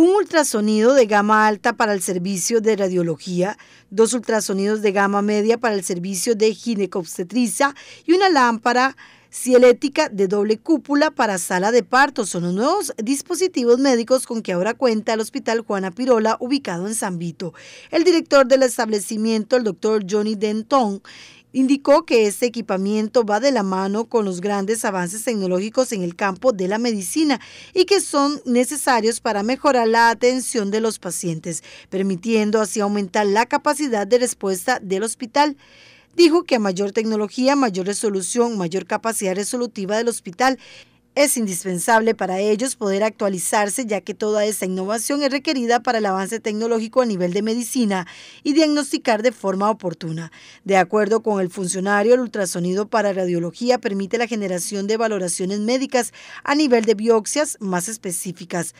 un ultrasonido de gama alta para el servicio de radiología, dos ultrasonidos de gama media para el servicio de ginecobstetricia y una lámpara cielética de doble cúpula para sala de parto. Son los nuevos dispositivos médicos con que ahora cuenta el Hospital Juana Pirola, ubicado en San Vito. El director del establecimiento, el doctor Johnny Denton, Indicó que este equipamiento va de la mano con los grandes avances tecnológicos en el campo de la medicina y que son necesarios para mejorar la atención de los pacientes, permitiendo así aumentar la capacidad de respuesta del hospital. Dijo que a mayor tecnología, mayor resolución, mayor capacidad resolutiva del hospital es indispensable para ellos poder actualizarse ya que toda esa innovación es requerida para el avance tecnológico a nivel de medicina y diagnosticar de forma oportuna. De acuerdo con el funcionario, el ultrasonido para radiología permite la generación de valoraciones médicas a nivel de biopsias más específicas.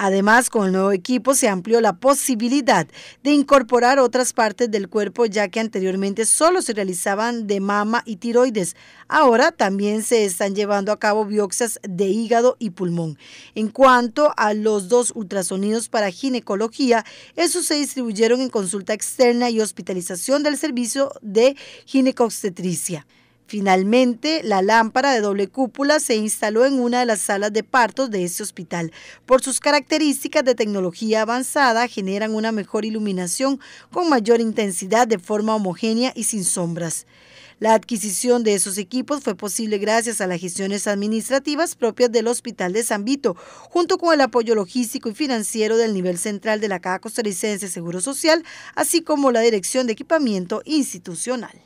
Además, con el nuevo equipo se amplió la posibilidad de incorporar otras partes del cuerpo, ya que anteriormente solo se realizaban de mama y tiroides. Ahora también se están llevando a cabo biopsias de hígado y pulmón. En cuanto a los dos ultrasonidos para ginecología, esos se distribuyeron en consulta externa y hospitalización del servicio de ginecobstetricia. Finalmente, la lámpara de doble cúpula se instaló en una de las salas de partos de este hospital. Por sus características de tecnología avanzada, generan una mejor iluminación con mayor intensidad de forma homogénea y sin sombras. La adquisición de esos equipos fue posible gracias a las gestiones administrativas propias del Hospital de San Vito, junto con el apoyo logístico y financiero del nivel central de la Caja Costarricense Seguro Social, así como la Dirección de Equipamiento Institucional.